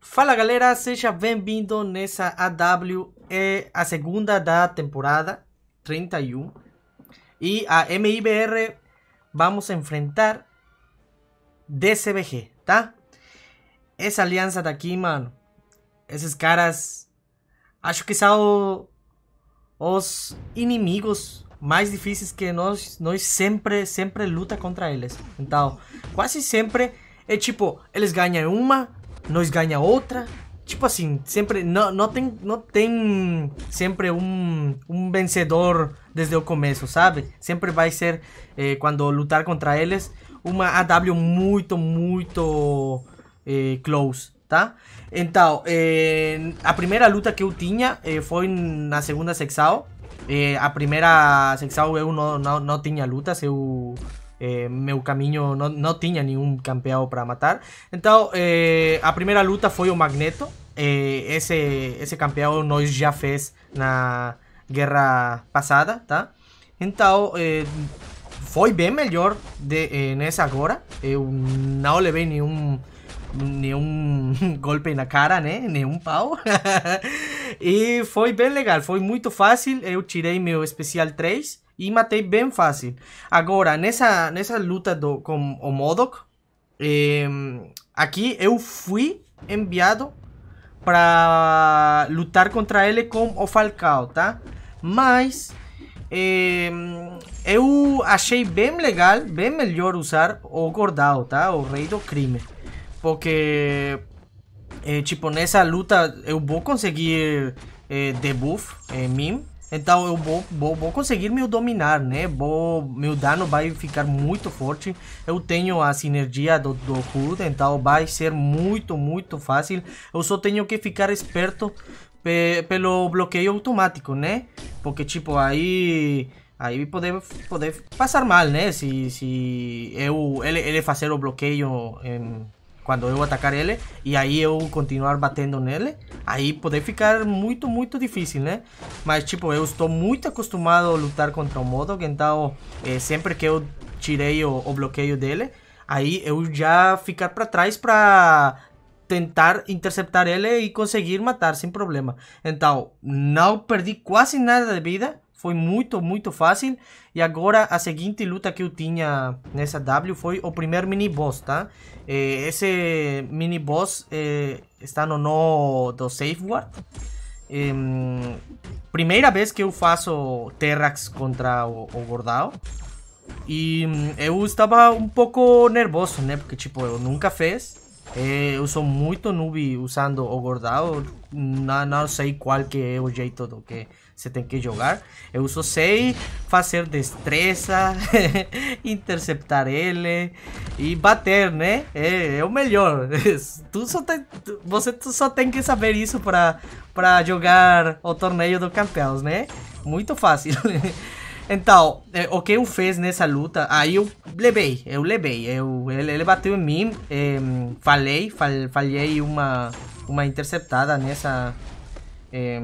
Fala galera, seja bem-vindo nessa AW, é a segunda da temporada 31 e a MIBR vamos enfrentar DCBG, tá? Essa aliança daqui, mano, esses caras acho que são os inimigos mais difíceis que nós, nós sempre, sempre luta contra eles. Então, quase sempre é tipo, eles ganham uma, nós ganha outra. Tipo assim, sempre não, não tem não tem sempre um, um vencedor desde o começo, sabe? Sempre vai ser eh, quando lutar contra eles uma AW muito muito eh, close, tá? Então, eh, a primeira luta que eu tinha eh, foi na segunda sexal. Eh, a primeira sexal eu não, não, não tinha lutas, eu eh, meu camiño non, non tiña ningún campeado para matar Então, eh, a primeira luta foi o Magneto eh, Esse, esse campeão nós já fez na guerra passada, tá? Então, eh, foi bem melhor de, eh, nessa agora Eu não levei nenhum, nenhum golpe na cara, né? Nenhum pau E foi bem legal, foi muito fácil. Eu tirei meu especial 3 e matei bem fácil. Agora, nessa, nessa luta do, com o Modok, eh, aqui eu fui enviado para lutar contra ele com o Falcao, tá? Mas eh, eu achei bem legal, bem melhor usar o Gordal, tá? O rei do crime. Porque é, tipo, nessa luta eu vou conseguir é, debuff é, eh, mim. Então eu vou, vou, vou conseguir me dominar, né? Vou, meu dano vai ficar muito forte. Eu tenho a sinergia do, do HUD, então vai ser muito, muito fácil. Eu só tenho que ficar esperto pe, pelo bloqueio automático, né? Porque tipo, aí aí poder, pode passar mal, né? Se, se eu, ele, ele fazer o bloqueio... Em, quando eu atacar ele e aí eu continuar batendo nele, aí poder ficar muito, muito difícil, né? ¿eh? Mas, tipo, eu estou muito acostumado a lutar contra o Modok, então é, eh, sempre que eu tirei o, o bloqueio dele, aí eu já ficar para trás para tentar interceptar ele e conseguir matar sem problema. Então, não perdi quase nada de vida foi muito, muito fácil. E agora a seguinte luta que eu tinha nessa W foi o primeiro mini boss, tá? Eh, esse mini boss eh, está no nó do Safeguard. Primeira vez que eu faço Terrax contra o, o Gordao. E hum, eu estava um pouco nervoso, né? Porque, tipo, eu nunca fiz. Eh, eu sou muito noob usando o Gordao. Não, não sei qual que é o jeito do que você tem que jogar. Eu só sei fazer destreza, interceptar ele e bater, né? É, é o melhor. tu só tem, você só tem que saber isso para para jogar o torneio do campeões, né? Muito fácil. Então, é, o que eu fiz nessa luta, aí eu levei, eu levei, eu, ele, ele bateu em mim, é, falei, fal, falhei uma, uma interceptada nessa, é,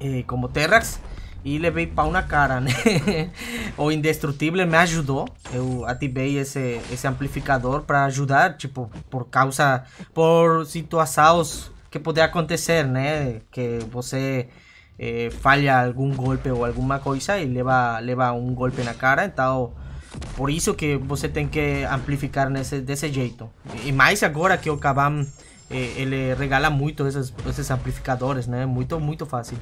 eh, como Terrax e levei pau na cara, né? o Indestrutível me ajudou. Eu ativei esse, esse amplificador para ajudar, tipo, por causa... Por situações que poder acontecer, né? Que você eh, falha algum golpe ou alguma coisa e leva, leva um golpe na cara, então... Por isso que você tem que amplificar nesse, desse jeito. E mais agora que o Kabam... Acabam eh, ele eh, regala muito esses, esses amplificadores, né? Muito, muito fácil.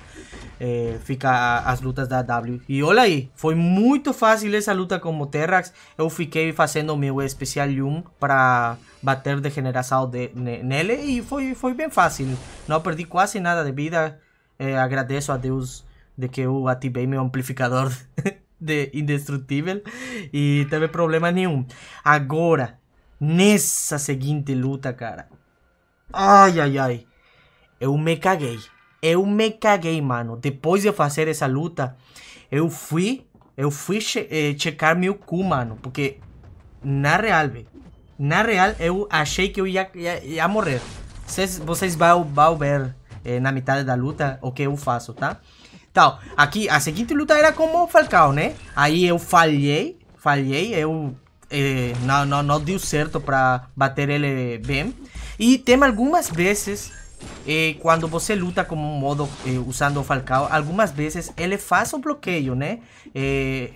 É, fica as lutas da W. E olha aí, foi muito fácil essa luta com o Terrax. Eu fiquei fazendo meu especial 1 para bater degeneração de, nele e foi, foi bem fácil. Não perdi quase nada de vida. Eh, agradeço a Deus de que eu ativei meu amplificador de indestrutível e teve problema nenhum. Agora, nessa seguinte luta, cara, Ai, ai, ai. Eu me caguei. Eu me caguei, mano. Depois de fazer essa luta, eu fui. Eu fui che eh, checar meu cu, mano. Porque, na real, velho. Na real, eu achei que eu ia, ia, ia morrer. Cês, vocês vão, vão ver eh, na metade da luta o que eu faço, tá? Então, aqui, a seguinte luta era como o Falcão, né? Aí eu falhei. Falhei. Eu. Eh, não, não, não deu certo pra bater ele bem. E tem algumas vezes quando eh, você luta como um modo eh, usando o Falcao, algumas vezes ele faz o bloqueio, né? Eh,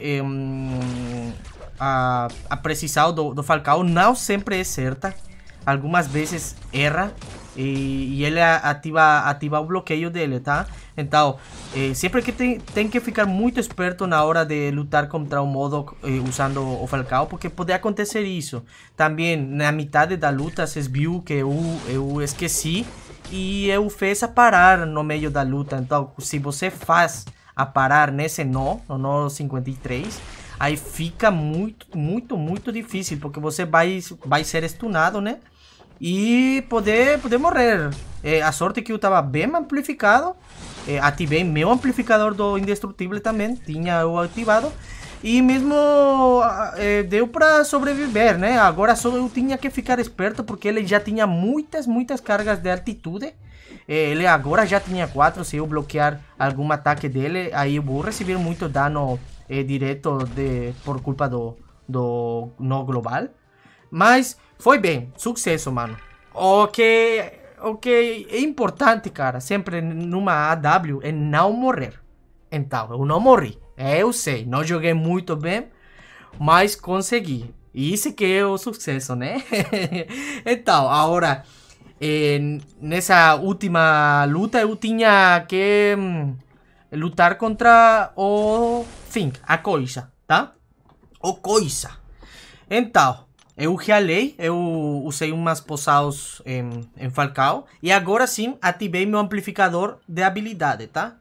a, a precisão do, do Falcao não sempre é certa. Algumas vezes erra y, él activa activa un o de dele, Entonces, Então, eh, que ten que ficar muy esperto la hora de lutar contra un modo eh, usando o Falcao, porque puede acontecer en la mitad de la luta, Se viram que eu, e que esqueci Y eu fiz a parar no medio da luta. entonces, si você faz a parar en ese no No 53, Ahí fica muy, muy, muy difícil, porque você vai, vai ser estunado, né? e poder, poder morrer. É, a sorte que eu estava bem amplificado. É, eh, ativei meu amplificador do indestrutível também, tinha o ativado. E mesmo é, deu para sobreviver, né? Agora só eu tinha que ficar esperto porque ele já tinha muitas, muitas cargas de altitude. ele agora já tinha 4, se eu bloquear algum ataque dele, aí eu vou receber muito dano direto de, por culpa do, do no global. Mas foi bem, sucesso, mano. O que, o que é importante, cara, sempre numa AW é não morrer. Então, eu não morri. É, eu sei, não joguei muito bem, mas consegui. E isso que é o sucesso, né? então, agora, eh, nessa última luta eu tinha que hum, lutar contra o Fink, a coisa, tá? O coisa. Então, eu realei, eu usei umas poçaus em, em Falcao. E agora sim, ativei meu amplificador de habilidade, tá?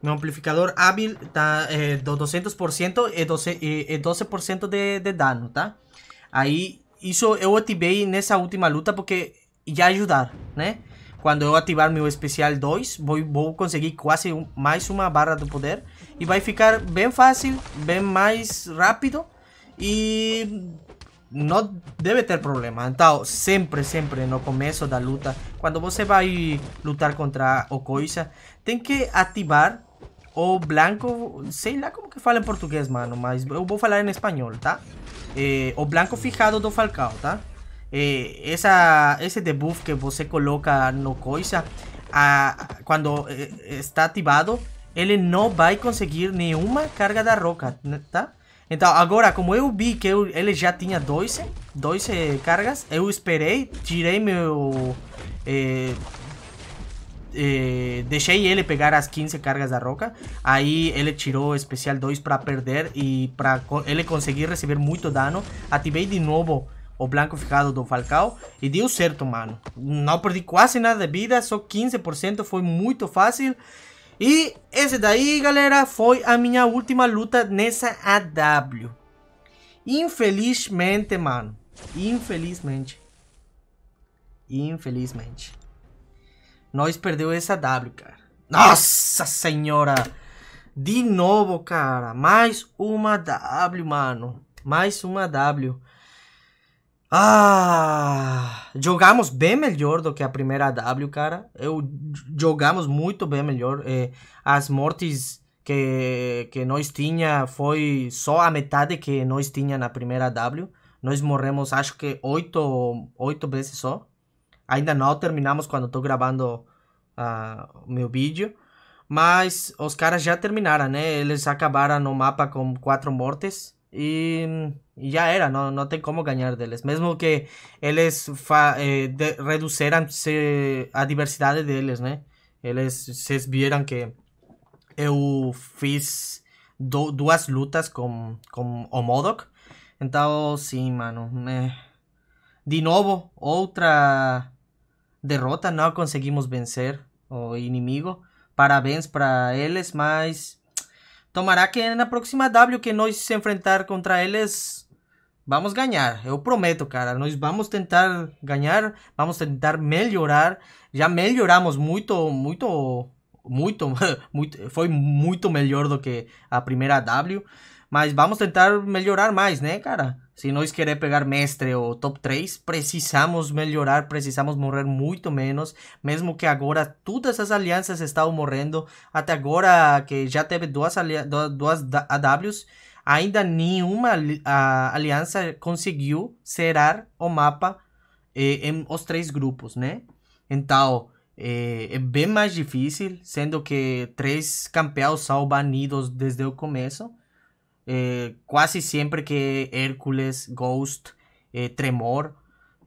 Meu amplificador hábil tá é, do 200% e 12%, e, e 12 de, de dano, tá? Aí, isso eu ativei nessa última luta porque ia ajudar, né? Quando eu ativar meu especial 2, vou, vou conseguir quase um, mais uma barra do poder. E vai ficar bem fácil, bem mais rápido. E não deve ter problema. Então, sempre, sempre no começo da luta, quando você vai lutar contra o coisa, tem que ativar o blanco, sei lá como que fala em português, mano, mas eu vou falar em espanhol, tá? É, o blanco fijado do Falcao, tá? É, essa, esse debuff que você coloca no coisa, a, quando eh, está ativado, ele não vai conseguir nenhuma carga da roca, né, tá? Então, agora, como eu vi que eu, ele já tinha 12, 12 eh, cargas, eu esperei, tirei meu... Eh, eh, deixei ele pegar as 15 cargas da roca. Aí ele tirou especial 2 para perder e para ele conseguir receber muito dano. Ativei de novo o blanco ficado do Falcao e deu certo, mano. Não perdi quase nada de vida, só 15%, foi muito fácil. E esse daí, galera, foi a minha última luta nessa AW. Infelizmente, mano. Infelizmente. Infelizmente. Nós perdeu essa W, cara. Nossa senhora! De novo, cara. Mais uma W, mano. Mais uma W. Ah, jogamos bem melhor do que a primeira W, cara. Eu jogamos muito bem melhor. É, as mortes que, que nós tinha foi só a metade que nós tinha na primeira W. Nós morremos acho que oito, oito vezes só. Ainda não terminamos quando estou gravando uh, meu vídeo. Mas os caras já terminaram, né? Eles acabaram no mapa com quatro mortes. Y, ya era, no, no cómo como ganar deles. Mesmo que él fa, eh, de, Ellos se a ellos, deles, né? es vieran que eu fiz do, duas lutas con con o Modok. sí, mano. Me... De nuevo otra derrota. no conseguimos vencer o inimigo. Parabéns para ellos mas Tomará que na próxima W que nós se enfrentar contra eles, vamos ganhar. Eu prometo, cara. Nós vamos tentar ganhar, vamos tentar melhorar. Já melhoramos muito, muito, muito, muito foi muito melhor do que a primeira W. Mas vamos tentar melhorar mais, né, cara? Se nós querer pegar mestre ou top 3, precisamos melhorar, precisamos morrer muito menos, mesmo que agora todas as alianças estão morrendo, até agora que já teve duas, duas AWs, ainda nenhuma aliança conseguiu zerar o mapa eh, em os três grupos, né? Então, eh, é bem mais difícil, sendo que três campeões são banidos desde o começo, Eh, siempre que Hércules, Ghost, eh, Tremor,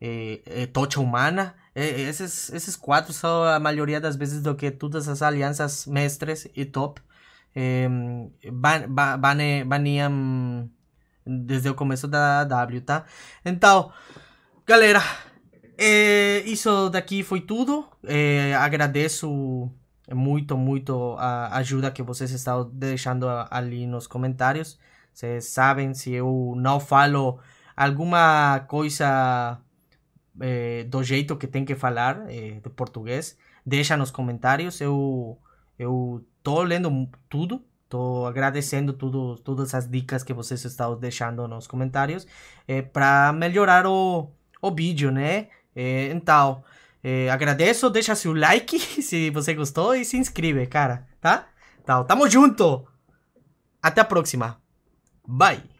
eh, eh, Tocha Humana, esos cuatro son la mayoría de las veces do que todas as alianzas mestres y top em, Van van desde el comienzo de W, ¿ta? Então, galera, isso daqui fue tudo. agradeço muito, muito a ah, ajuda que vocês estão deixando ali nos comentários. Vocês sabem se eu não falo alguma coisa é, do jeito que tem que falar é, de português, deixa nos comentários. Eu eu tô lendo tudo, tô agradecendo tudo, todas as dicas que vocês estão deixando nos comentários é, eh, para melhorar o, o vídeo, né? então é, agradeço, deixa seu like se você gostou e se inscreve, cara, tá? tamo junto! Até a próxima. Bye!